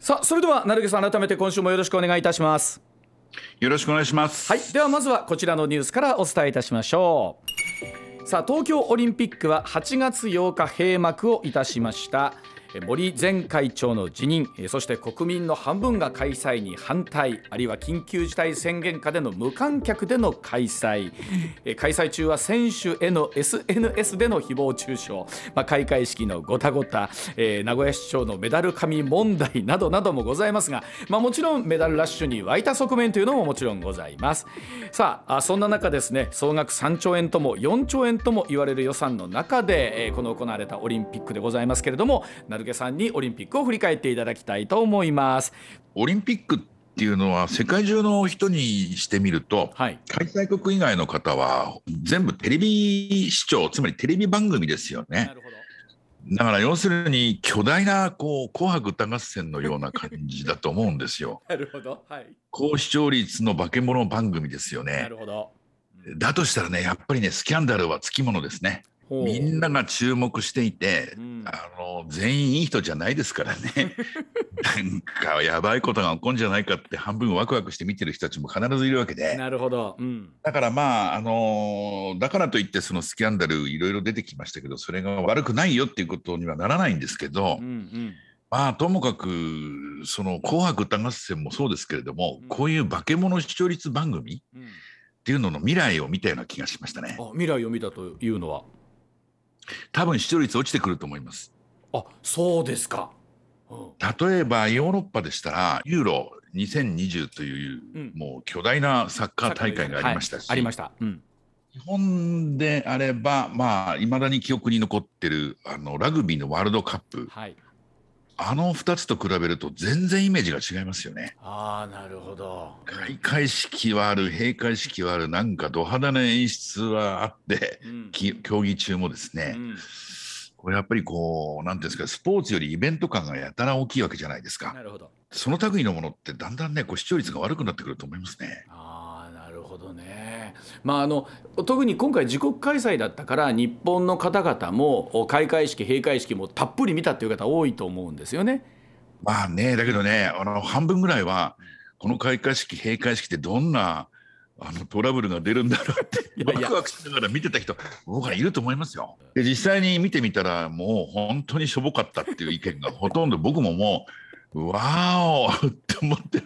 さあそれでは成げさん改めて今週もよろしくお願いいたしますよろしくお願いしますはいではまずはこちらのニュースからお伝えいたしましょうさあ東京オリンピックは8月8日閉幕をいたしました森前会長の辞任そして国民の半分が開催に反対あるいは緊急事態宣言下での無観客での開催開催中は選手への SNS での誹謗中傷、まあ、開会式のごたごた、えー、名古屋市長のメダル紙問題などなどもございますが、まあ、もちろんメダルラッシュに沸いた側面というのももちろんございますさあそんな中ですね総額3兆円とも4兆円とも言われる予算の中で、えー、この行われたオリンピックでございますけれども成毛さんにオリンピックを振り返っていただきたいと思います。オリンピックっていうのは世界中の人にしてみると、はい、開催国以外の方は全部テレビ視聴つまりテレビ番組ですよね。なるほどだから要するに巨大なこう紅白歌合戦のような感じだと思うんですよ。なるほど、はい、高視聴率の化け物番組ですよね。なるほどだとしたらねやっぱりねスキャンダルはつきものですね。みんなが注目していて、うん、あの全員いい人じゃないですからね なんかやばいことが起こるんじゃないかって半分ワクワクして見てる人たちも必ずいるわけでなるほど、うん、だからまあ、あのだからといってそのスキャンダルいろいろ出てきましたけどそれが悪くないよっていうことにはならないんですけど。うんうんまあ、ともかくその「紅白歌合戦」もそうですけれども、うん、こういう化け物視聴率番組っていうのの未来を見たような気がしましたね。未来を見たというのは多分視聴率落ちてくると思います。あそうですか、うん、例えばヨーロッパでしたらユーロ2020という、うん、もう巨大なサッカー大会がありましたし、はい、ありました、うん、日本であればまあいまだに記憶に残ってるあのラグビーのワールドカップ、はい、あの2つと比べると全然イメージが違いますよね。ああなるほど。開会式はある閉会式はあるなんかド派手な演出はあって、うん、競技中もですね、うん、これやっぱりこう何ていうんですかスポーツよりイベント感がやたら大きいわけじゃないですか。なるほどその類のものってだんだんねこう視聴率が悪くなってくると思いますね。あどね、まあ、あの特に今回自国開催だったから日本の方々も開会式閉会式もたっぷり見たっていう方多いと思うんですよね。まあねだけどねあの半分ぐらいはこの開会式閉会式ってどんなあのトラブルが出るんだろうってワクワクしながら見てた人僕はいると思いますよ。で実際に見てみたらもう本当にしょぼかったっていう意見がほとんど僕ももうわーおって思って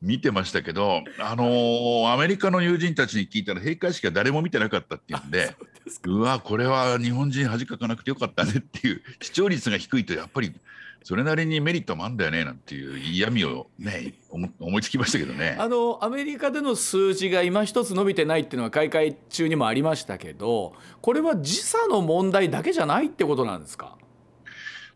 見てましたけど、あのー、アメリカの友人たちに聞いたら閉会式は誰も見てなかったっていうんでうわこれは日本人恥かかなくてよかったねっていう視聴率が低いとやっぱりそれなりにメリットもあるんだよねなんていう嫌味をね思いつきましたけどねあのアメリカでの数字が今一つ伸びてないっていうのは開会中にもありましたけどこれは時差の問題だけじゃないってことなんですか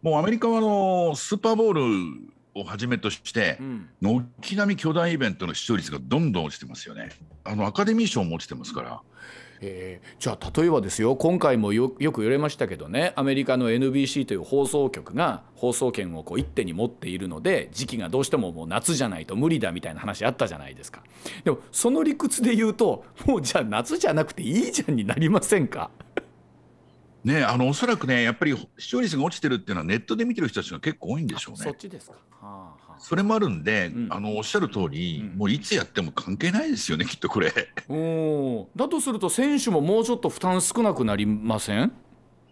もうアメリカはあのスーパーボールをはじめとして、軒並み巨大イベントの視聴率がどんどん落ちてますよね。あのアカデミー賞も落ちてますから。えー、じゃあ例えばですよ今回もよく言われましたけどねアメリカの NBC という放送局が放送権をこう一手に持っているので時期がどうしてももう夏じゃないと無理だみたいな話あったじゃないですかでもその理屈で言うともうじゃあ夏じゃなくていいじゃんになりませんかね、あのおそらくね、やっぱり視聴率が落ちてるっていうのは、ネットで見てる人たちが結構多いんでしょうね。そっちですか、はあはあ、それもあるんで、うん、あのおっしゃる通り、うん、もういつやっても関係ないですよね、きっとこれ。おだとすると、選手ももうちょっと負担少なくなりません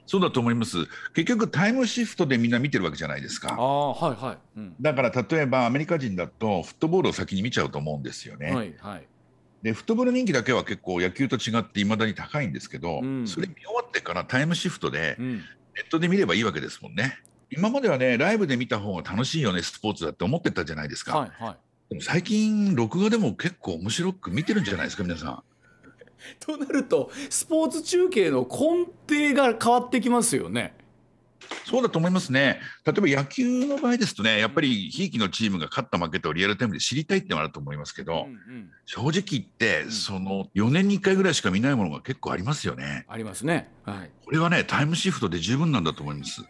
そうだと思います結局タイムシフトでみんな見てるわけじゃないですかあ、はいはい、うん、だから例えばアメリカ人だとフットボールを先に見ちゃうと思うんですよね。はいはい、でフットボール人気だけは結構野球と違っていまだに高いんですけど、うん、それ見終わってからタイムシフトで、ネットで見ればいいわけですもんね。今まではねライブで見た方が楽しいよねスポーツだって思ってたじゃないですか、はいはい、でも最近録画でも結構面白く見てるんじゃないですか皆さん。となるとスポーツ中継の根底が変わってきますよね。そうだと思いますね。例えば野球の場合ですとね、やっぱりひいきのチームが勝った負けたをリアルタイムで知りたいってのはあると思いますけど、うんうん、正直言って、うん、その4年に1回ぐらいしか見ないものが結構ありますよね。ありますね。はい、これはね、タイムシフトで十分なんだと思います。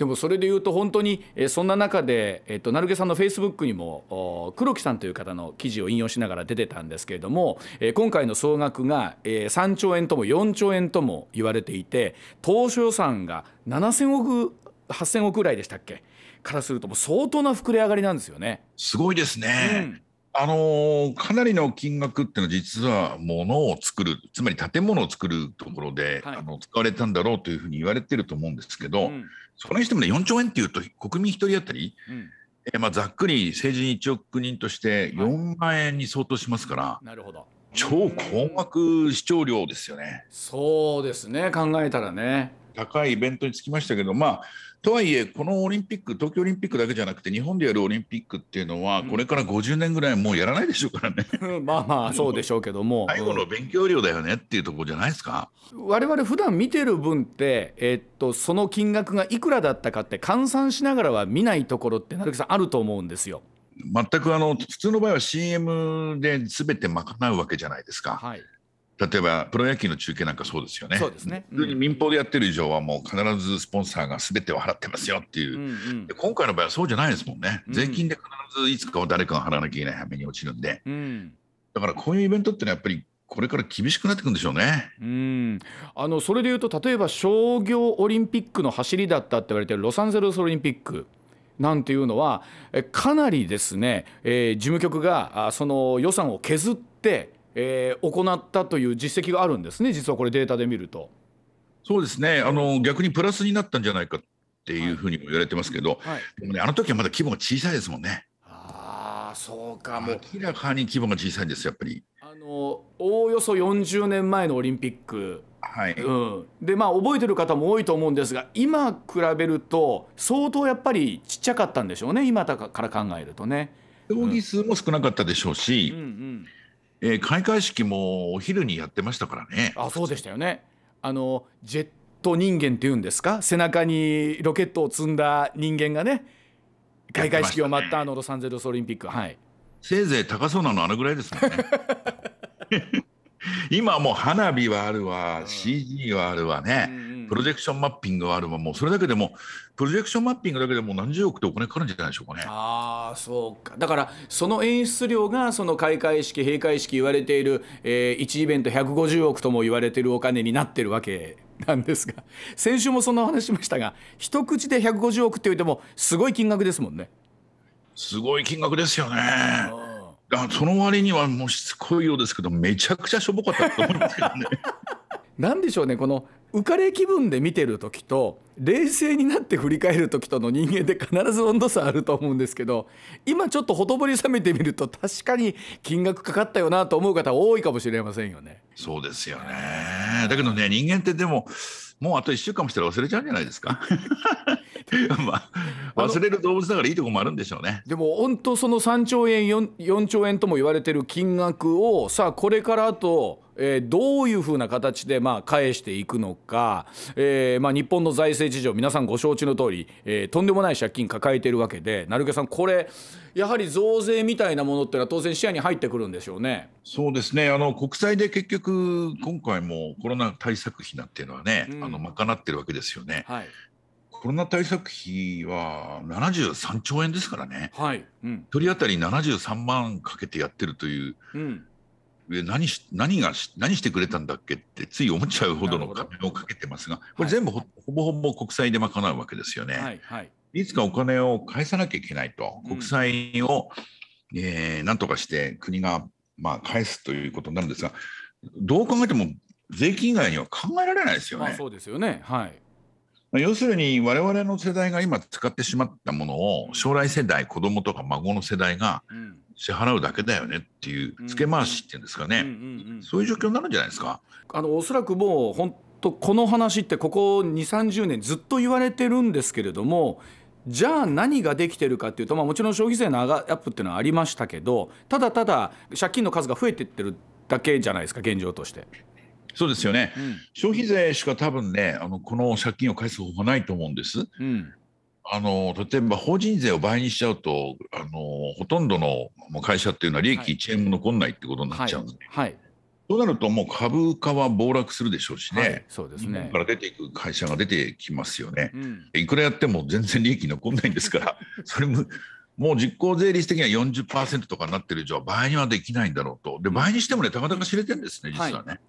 でもそれで言うと本当にそんな中で、えっと、成毛さんのフェイスブックにも黒木さんという方の記事を引用しながら出てたんですけれども今回の総額が3兆円とも4兆円とも言われていて当初予算が7,000億8,000億ぐらいでしたっけからするともう相当な膨れ上がりなんですよね。すごいですね、うんあのー、かなりの金額っていうのは実はものを作るつまり建物を作るところで、はい、あの使われたんだろうというふうに言われてると思うんですけど、うん、それにしてもね4兆円っていうと国民1人当たり、うん、えまあ、ざっくり政治1億人として4万円に相当しますから、はい、なるほど超高額視聴料ですよね。そうですね考えたらね。高いイベントにつきましたけど、まあ、とはいえ、このオリンピック、東京オリンピックだけじゃなくて、日本でやるオリンピックっていうのは、これから50年ぐらいもうやらないでしょうからね。まあまあ、そうでしょうけども。最後の勉強量だよねっていうところじゃないですか。れ々普段見てる分って、えー、っと、その金額がいくらだったかって換算しながらは見ないところって、成木さん、あると思うんですよ。全くあの普通の場合は CM で全て賄うわけじゃないですか。はい例えばプロ野球の中継なんかそうですよね。そうですね、うん、民放でやってる以上はもう必ずスポンサーがすべてを払ってますよっていう、うんうん、今回の場合はそうじゃないですもんね、税金で必ずいつかは誰かが払わなきゃいけない羽目に落ちるんで、うん、だからこういうイベントってのはやっぱりこれから厳しくなってくるんでしょうね。うん、あのそれでいうと例えば商業オリンピックの走りだったって言われてるロサンゼルスオリンピック。なんていうのはかなりですね、えー、事務局があその予算を削ってえー、行ったという実績があるんですね、実はこれ、データで見ると。そうですねあの逆にプラスになったんじゃないかっていうふうにも言われてますけど、はいはい、でもね、あの時はまだ規模が小さいですもんね。ああ、そうかも明らかに規模が小さいんです、やっぱり。あのおおよそ40年前のオリンピック、はいうん、で、まあ、覚えてる方も多いと思うんですが、今比べると、相当やっぱりちっちゃかったんでしょうね、今から考えるとね。競技数も少なかったでしょうし。うん、うんうんえー、開会式もお昼にやってましたからね。あそうでしたよねあのジェット人間っていうんですか背中にロケットを積んだ人間がね開会式を待ったあのロサンゼルスオリンピック、はい、せいぜい高そうなのあのぐらいですもんね。今もう花火はあるわ、うん、CG はあるわね、うんプロジェクションマッピングがあればもうそれだけでもプロジェクションマッピングだけでも何十億ってお金かかるんじゃないでしょうかね。ああそうかだからその演出量がその開会式閉会式言われている、えー、1イベント150億とも言われてるお金になってるわけなんですが 先週もそんなお話しましたが一口で150億って言ってもすごい金額ですもんね。すごい金額ですよね。あその割にはもうしつこいようですけどめちゃくちゃしょぼかったと思いますけどね。なんでしょうねこの浮かれ気分で見てる時と冷静になって振り返る時との人間で必ず温度差あると思うんですけど今ちょっとほとぼり冷めてみると確かに金額かかったよなと思う方多いかもしれませんよね。そうですよねだけどね人間ってでももうあと1週間もしたら忘れちゃうんじゃないですか。まあ、忘れる動物だからいいとこもあるんでしょうねでも本当その3兆円 4, 4兆円とも言われてる金額をさあこれからあと、えー、どういうふうな形でまあ返していくのか、えーまあ、日本の財政事情皆さんご承知の通り、えー、とんでもない借金抱えてるわけで成毛さんこれやはり増税みたいなものっていうのは当然視野に入ってくるんでしょうね。そうですねあの国債で結局今回もコロナ対策費なんていうのはね、うん、あの賄ってるわけですよね。はい、コロナ対策費は73兆円ですからね、はいうん、1人当たり73万かけてやってるという、うん、何し何が何してくれたんだっけってつい思っちゃうほどの金をかけてますが、これ全部ほはい、ほぼほぼ国債で賄うわけですよね。はいはい、いつかお金を返さなきゃいけないと、国債を、うん、えー、なんとかして国が、まあ、返すということになるんですが、どう考えても税金以外には考えられないですよね。まあ、そうですよねはい要するに我々の世代が今使ってしまったものを将来世代子供とか孫の世代が支払うだけだよねっていう付け回しっていうんですかねそういう状況になるんじゃないですかあのおそらくもう本当この話ってここ2 3 0年ずっと言われてるんですけれどもじゃあ何ができてるかっていうと、まあ、もちろん消費税のアップっていうのはありましたけどただただ借金の数が増えてってるだけじゃないですか現状として。そうですよね、うん、消費税しか多分ねあのこの借金を返す方法ないと思うんです。うん、あの例えば法人税を倍にしちゃうとあのほとんどの会社っていうのは利益1円も残んないってことになっちゃうんで、はい、はいはいそうなると、もう株価は暴落するでしょうしね、はい、そうですねから出ていく会社が出てきますよね、うん、いくらやっても全然利益残んないんですから、それももう実効税率的には40%とかになってる以上、倍にはできないんだろうと、で倍にしてもね、たまたま知れてるんですね、実はね。はい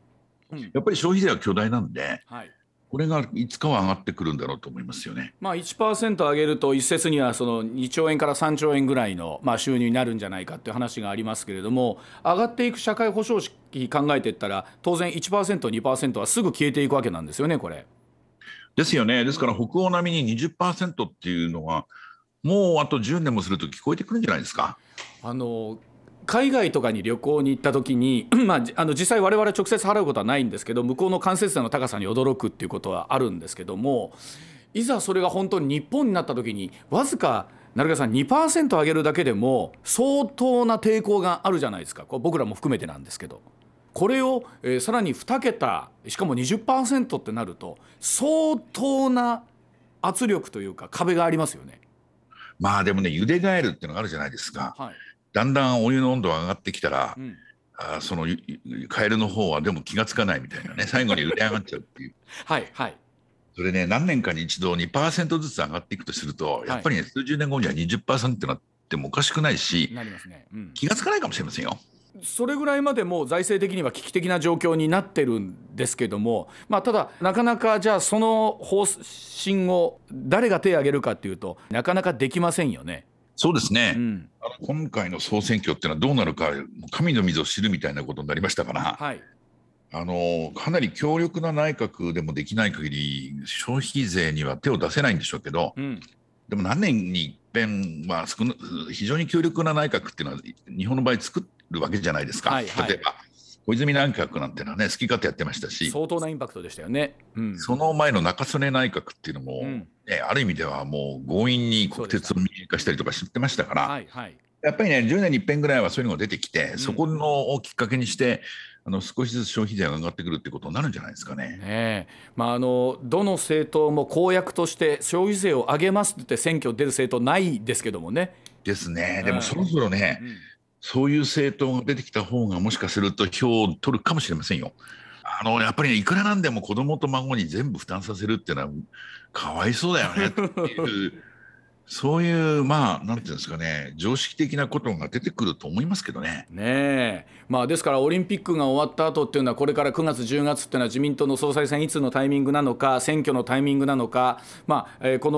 やっぱり消費税は巨大なんで、はい、これがいつかは上がってくるんだろうと思いますよね、まあ、1%上げると、一説にはその2兆円から3兆円ぐらいのまあ収入になるんじゃないかっていう話がありますけれども、上がっていく社会保障費考えていったら、当然1%、2%はすぐ消えていくわけなんですよね、これ。ですよね、ですから北欧並みに20%っていうのは、もうあと10年もすると聞こえてくるんじゃないですか。あの海外とかに旅行に行った時に、まあ、あの実際我々直接払うことはないんですけど向こうの関節差の高さに驚くっていうことはあるんですけどもいざそれが本当に日本になった時にわずか成川さん2%上げるだけでも相当な抵抗があるじゃないですかこれ僕らも含めてなんですけど。これを、えー、さらに2桁しかも20%ってなると相当な圧力というか壁がありますよね。まあでもね、ゆで返るっていうのがあるじゃないですか。はいだんだんお湯の温度が上がってきたら、うん、あそのカエルの方はでも気が付かないみたいなね 最後に売れ上がっちゃうっていう。はいはいそれね何年かに一度2%ずつ上がっていくとするとやっぱり、ね、数十年後には20%ってなってもおかしくないし、ねうん、気が付かないかもしれませんよ。それぐらいまでもう財政的には危機的な状況になってるんですけども、まあ、ただ、なかなかじゃあ、その方針を誰が手を挙げるかっていうとなかなかできませんよね。そうですね、うん、今回の総選挙っていうのはどうなるか、神の水を知るみたいなことになりましたから、はい、あのかなり強力な内閣でもできない限り、消費税には手を出せないんでしょうけど、うん、でも何年に一遍まあ、非常に強力な内閣っていうのは、日本の場合、作るわけじゃないですか。はいはい、例えば小泉内閣なんてのはね好き勝手やってましたし相当なインパクトでしたよね、うん、その前の中曽根内閣っていうのも、うん、ね、ある意味ではもう強引に国鉄を民営化したりとかしてましたから、はいはい、やっぱりね10年に一遍ぐらいはそういうのが出てきて、そこのをきっかけにして、あの少しずつ消費税が上がってくるってことになるんじゃないですかね。ねまあ、あのどの政党も公約として消費税を上げますって選挙出る政党ないですけどもね。ですね、でもそろそろね、うんそういう政党が出てきた方がもしかすると票を取るかもしれませんよ。あのやっぱり、ね、いくらなんでも子供と孫に全部負担させるっていうのはかわいそうだよねっていうそういう、まあ、なんていうんですかね、常識的なことが出てくると思いますけどね。ねまあ、ですから、オリンピックが終わった後っていうのは、これから9月、10月っていうのは、自民党の総裁選、いつのタイミングなのか、選挙のタイミングなのか、まあえー、こ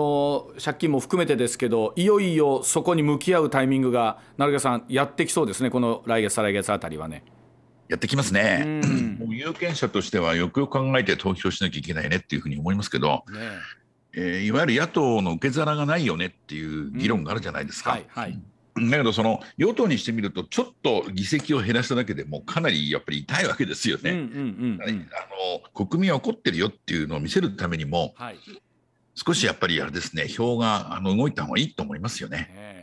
の借金も含めてですけど、いよいよそこに向き合うタイミングが、成田さん、やってきそうですね、この来月、再来月あたりはね。やってきますね、もう有権者としては、よくよく考えて投票しなきゃいけないねっていうふうに思いますけど。ねえー、いわゆる野党の受け皿がないよねっていう議論があるじゃないですか。うん、はい、はいだけどその与党にしてみるとちょっと議席を減らしただけでもかなりやっぱり痛いわけですよね。うんあの国民は怒ってるよっていうのを見せるためにも、はい、少しやっぱりあれですね票があの動いた方がいいと思いますよね。ね